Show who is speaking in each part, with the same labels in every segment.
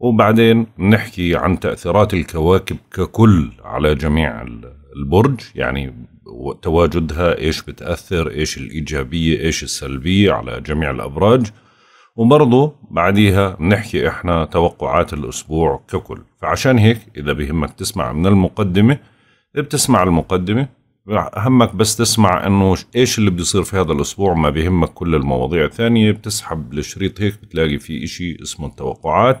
Speaker 1: وبعدين نحكي عن تأثيرات الكواكب ككل على جميع البرج يعني تواجدها ايش بتأثر ايش الإيجابية ايش السلبية على جميع الأبراج وبرضه بعديها بنحكي احنا توقعات الأسبوع ككل فعشان هيك إذا بهمك تسمع من المقدمة بتسمع المقدمة همك بس تسمع انه ايش اللي بيصير في هذا الاسبوع ما بيهمك كل المواضيع الثانية بتسحب الشريط هيك بتلاقي في اشي اسمه التوقعات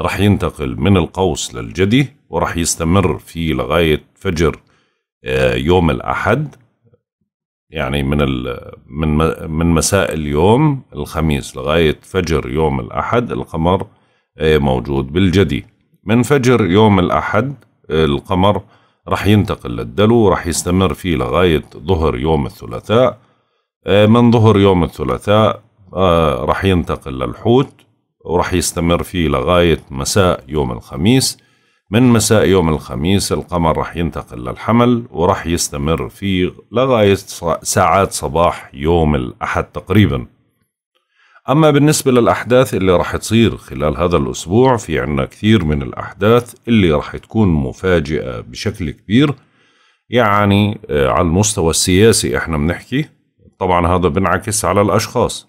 Speaker 1: رح ينتقل من القوس للجدي ورح يستمر فيه لغاية فجر آه، يوم الأحد يعني من من من مساء اليوم الخميس لغاية فجر يوم الأحد القمر آه، موجود بالجدي من فجر يوم الأحد آه، القمر رح ينتقل للدلو رح يستمر فيه لغاية ظهر يوم الثلاثاء من ظهر يوم الثلاثاء رح ينتقل للحوت ورح يستمر فيه لغاية مساء يوم الخميس من مساء يوم الخميس القمر رح ينتقل للحمل ورح يستمر فيه لغاية ساعات صباح يوم الأحد تقريبا أما بالنسبة للأحداث اللي رح تصير خلال هذا الأسبوع في عنا كثير من الأحداث اللي رح تكون مفاجئة بشكل كبير يعني آه، على المستوى السياسي احنا بنحكي طبعا هذا بنعكس على الأشخاص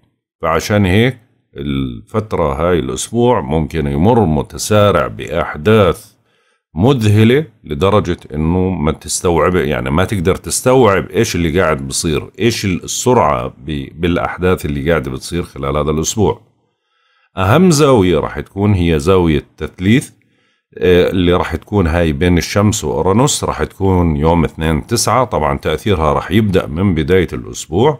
Speaker 1: فعشان هيك الفترة هاي الأسبوع ممكن يمر متسارع بأحداث مذهلة لدرجة إنه ما تستوعب يعني ما تقدر تستوعب إيش اللي قاعد بصير إيش السرعة بالأحداث اللي قاعدة بتصير خلال هذا الأسبوع أهم زاوية راح تكون هي زاوية تثليث آه، اللي راح تكون هاي بين الشمس وأورانوس راح تكون يوم 2 9 طبعا تأثيرها راح يبدأ من بداية الأسبوع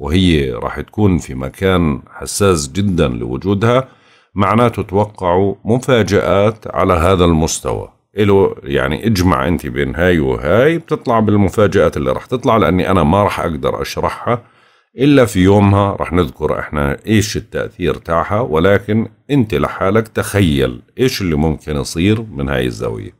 Speaker 1: وهي راح تكون في مكان حساس جدا لوجودها معناته توقعوا مفاجآت على هذا المستوى إلو يعني اجمع انت بين هاي وهاي بتطلع بالمفاجآت اللي راح تطلع لاني انا ما راح اقدر اشرحها الا في يومها راح نذكر احنا ايش التأثير تاعها ولكن انت لحالك تخيل ايش اللي ممكن يصير من هاي الزاوية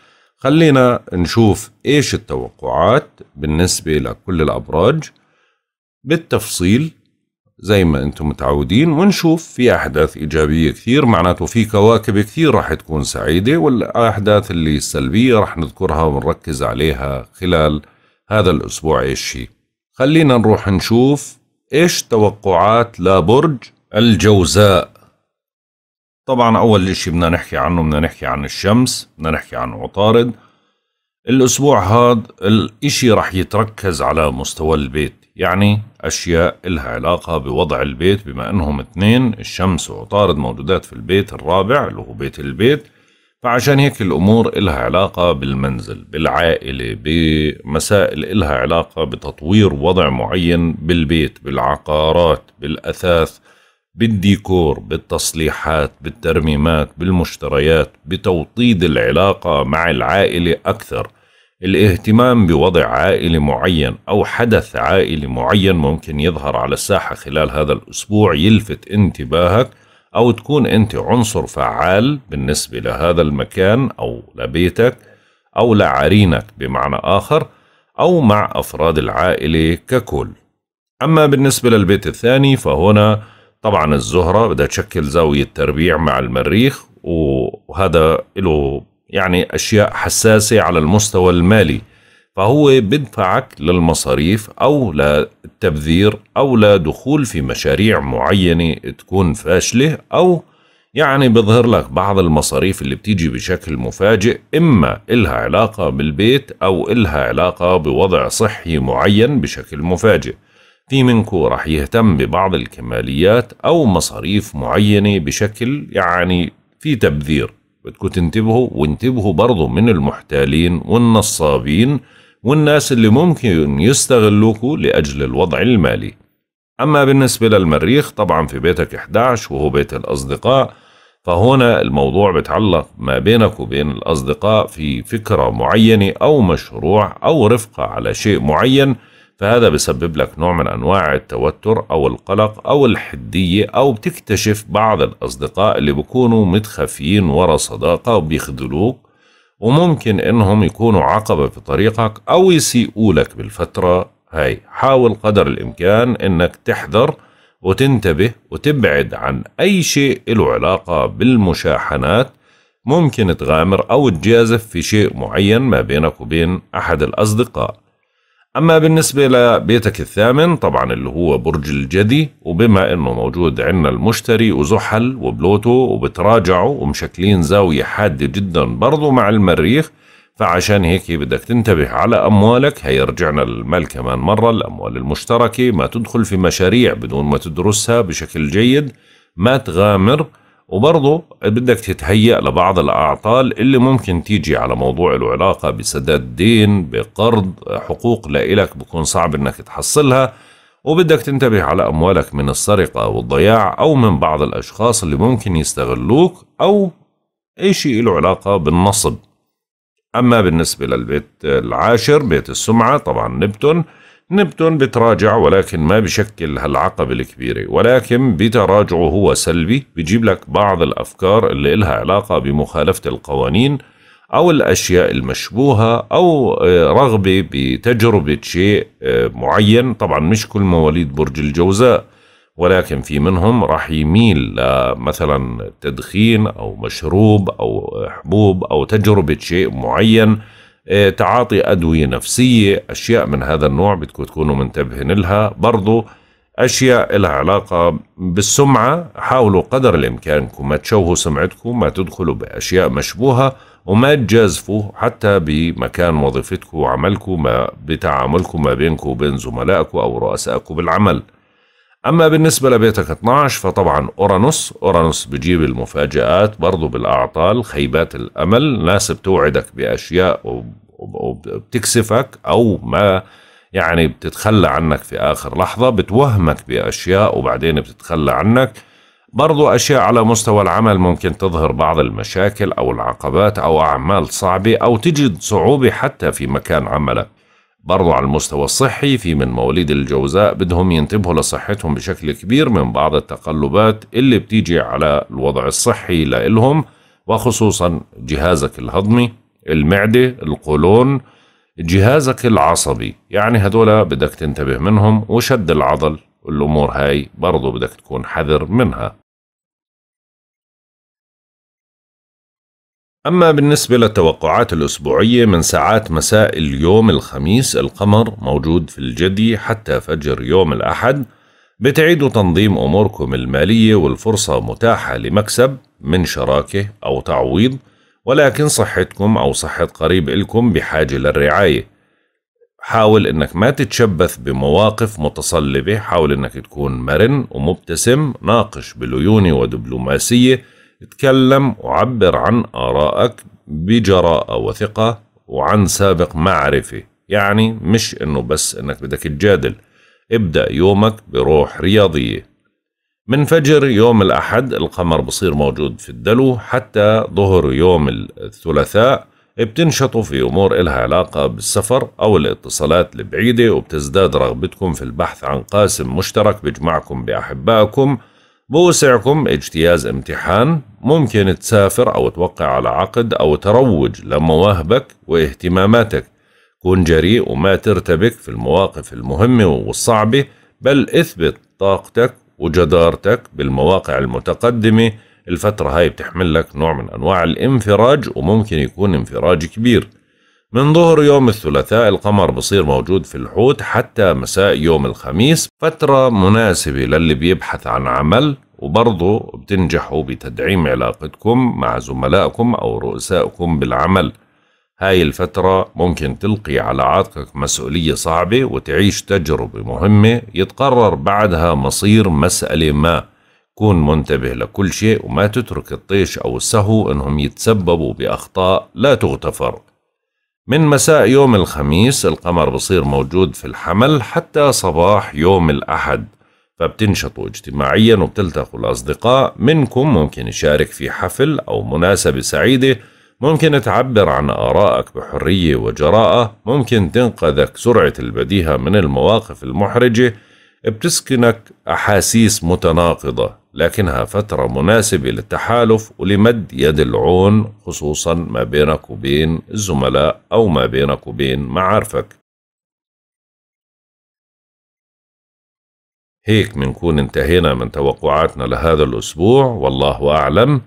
Speaker 1: خلينا نشوف ايش التوقعات بالنسبة لكل الأبراج بالتفصيل زي ما انتم متعودين ونشوف في احداث ايجابيه كثير معناته في كواكب كثير راح تكون سعيده والاحداث اللي سلبية راح نذكرها ونركز عليها خلال هذا الاسبوع ايش هي خلينا نروح نشوف ايش توقعات لبرج الجوزاء طبعا أول شيء بدنا نحكي عنه بدنا نحكي عن الشمس بدنا نحكي عن عطارد الأسبوع هذا الإشي رح يتركز على مستوى البيت يعني أشياء إلها علاقة بوضع البيت بما أنهم اثنين الشمس وعطارد موجودات في البيت الرابع اللي هو بيت البيت فعشان هيك الأمور إلها علاقة بالمنزل بالعائلة بمسائل إلها علاقة بتطوير وضع معين بالبيت بالعقارات بالأثاث بالديكور بالتصليحات بالترميمات بالمشتريات بتوطيد العلاقة مع العائلة أكثر الاهتمام بوضع عائلي معين أو حدث عائلي معين ممكن يظهر على الساحة خلال هذا الأسبوع يلفت انتباهك أو تكون أنت عنصر فعال بالنسبة لهذا المكان أو لبيتك أو لعرينك بمعنى آخر أو مع أفراد العائلة ككل أما بالنسبة للبيت الثاني فهنا طبعا الزهرة بدها تشكل زاوية تربيع مع المريخ وهذا له يعني أشياء حساسة على المستوى المالي فهو بدفعك للمصاريف أو للتبذير أو لدخول في مشاريع معينة تكون فاشلة أو يعني بظهر لك بعض المصاريف اللي بتيجي بشكل مفاجئ إما إلها علاقة بالبيت أو إلها علاقة بوضع صحي معين بشكل مفاجئ في منكم راح يهتم ببعض الكماليات أو مصاريف معينة بشكل يعني في تبذير بدكم تنتبهوا وانتبهوا برضو من المحتالين والنصابين والناس اللي ممكن يستغلوكوا لأجل الوضع المالي أما بالنسبة للمريخ طبعا في بيتك 11 وهو بيت الأصدقاء فهنا الموضوع بتعلق ما بينك وبين الأصدقاء في فكرة معينة أو مشروع أو رفقة على شيء معين فهذا بيسبب لك نوع من أنواع التوتر أو القلق أو الحدية أو بتكتشف بعض الأصدقاء اللي بكونوا متخفيين ورا صداقة وبيخذلوك وممكن إنهم يكونوا عقبة في طريقك أو يسيئوا لك بالفترة هاي حاول قدر الإمكان إنك تحذر وتنتبه وتبعد عن أي شيء له علاقة بالمشاحنات ممكن تغامر أو تجازف في شيء معين ما بينك وبين أحد الأصدقاء أما بالنسبة لبيتك الثامن طبعا اللي هو برج الجدي وبما أنه موجود عندنا المشتري وزحل وبلوتو وبتراجعوا ومشكلين زاوية حادة جدا برضو مع المريخ فعشان هيك بدك تنتبه على أموالك هي رجعنا المال كمان مرة الأموال المشتركة ما تدخل في مشاريع بدون ما تدرسها بشكل جيد ما تغامر وبرضه بدك تتهيأ لبعض الأعطال اللي ممكن تيجي على موضوع له علاقة بسداد دين بقرض حقوق لإلك بكون صعب إنك تحصلها وبدك تنتبه على أموالك من السرقة والضياع أو من بعض الأشخاص اللي ممكن يستغلوك أو أي شيء له علاقة بالنصب أما بالنسبة للبيت العاشر بيت السمعة طبعا نبتون نبتون بتراجع ولكن ما بشكل هالعقبة الكبيرة ولكن بتراجعه هو سلبي بجيب لك بعض الأفكار اللي إلها علاقة بمخالفة القوانين أو الأشياء المشبوهة أو آه، رغبة بتجربة شيء آه، معين طبعا مش كل مواليد برج الجوزاء ولكن في منهم راح يميل مثلا تدخين أو مشروب أو حبوب أو تجربة شيء معين إيه، تعاطي أدوية نفسية أشياء من هذا النوع بدكم تكونوا منتبهين لها برضو أشياء لها علاقة بالسمعة حاولوا قدر الإمكان ما تشوهوا سمعتكم ما تدخلوا بأشياء مشبوهة وما تجازفوا حتى بمكان وظيفتكم وعملكم ما بتعاملكم ما بينكم وبين زملائكم أو رؤسائكم بالعمل أما بالنسبة لبيتك 12 فطبعا أورانوس أورانوس بجيب المفاجآت برضو بالأعطال خيبات الأمل ناس بتوعدك بأشياء وبتكسفك أو ما يعني بتتخلى عنك في آخر لحظة بتوهمك بأشياء وبعدين بتتخلى عنك برضو أشياء على مستوى العمل ممكن تظهر بعض المشاكل أو العقبات أو أعمال صعبة أو تجد صعوبة حتى في مكان عملك برضو على المستوى الصحي في من مواليد الجوزاء بدهم ينتبهوا لصحتهم بشكل كبير من بعض التقلبات اللي بتيجي على الوضع الصحي لإلهم وخصوصا جهازك الهضمي المعدة القولون جهازك العصبي يعني هدول بدك تنتبه منهم وشد العضل الأمور هاي برضو بدك تكون حذر منها أما بالنسبة للتوقعات الأسبوعية من ساعات مساء اليوم الخميس القمر موجود في الجدي حتى فجر يوم الأحد بتعيدوا تنظيم أموركم المالية والفرصة متاحة لمكسب من شراكة أو تعويض ولكن صحتكم أو صحة قريب إلكم بحاجة للرعاية حاول إنك ما تتشبث بمواقف متصلبة حاول إنك تكون مرن ومبتسم ناقش بليونة ودبلوماسية اتكلم وعبر عن آرائك بجراءة وثقة وعن سابق معرفة يعني مش انه بس انك بدك تجادل ابدأ يومك بروح رياضية من فجر يوم الأحد القمر بصير موجود في الدلو حتى ظهر يوم الثلاثاء بتنشطوا في أمور إلها علاقة بالسفر أو الاتصالات البعيدة وبتزداد رغبتكم في البحث عن قاسم مشترك بيجمعكم بأحبائكم بوسعكم اجتياز امتحان ممكن تسافر أو توقع على عقد أو تروج لمواهبك واهتماماتك كن جريء وما ترتبك في المواقف المهمة والصعبة بل اثبت طاقتك وجدارتك بالمواقع المتقدمة الفترة هاي بتحمل لك نوع من أنواع الانفراج وممكن يكون انفراج كبير من ظهر يوم الثلاثاء القمر بصير موجود في الحوت حتى مساء يوم الخميس فترة مناسبة للي بيبحث عن عمل وبرضه بتنجحوا بتدعيم علاقتكم مع زملائكم أو رؤسائكم بالعمل هاي الفترة ممكن تلقي على عاتقك مسؤولية صعبة وتعيش تجربة مهمة يتقرر بعدها مصير مسألة ما كون منتبه لكل شيء وما تترك الطيش أو السهو أنهم يتسببوا بأخطاء لا تغتفر من مساء يوم الخميس القمر بصير موجود في الحمل حتى صباح يوم الأحد فبتنشطوا اجتماعيا وبتلتقوا الأصدقاء منكم ممكن يشارك في حفل أو مناسبة سعيدة ممكن تعبر عن آرائك بحرية وجراءة ممكن تنقذك سرعة البديهة من المواقف المحرجة بتسكنك أحاسيس متناقضة لكنها فترة مناسبة للتحالف ولمد يد العون خصوصا ما بينك وبين الزملاء أو ما بينك وبين معارفك هيك منكون انتهينا من توقعاتنا لهذا الأسبوع والله أعلم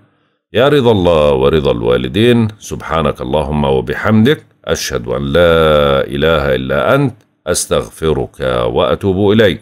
Speaker 1: يا رضا الله ورضا الوالدين سبحانك اللهم وبحمدك أشهد أن لا إله إلا أنت أستغفرك وأتوب إليك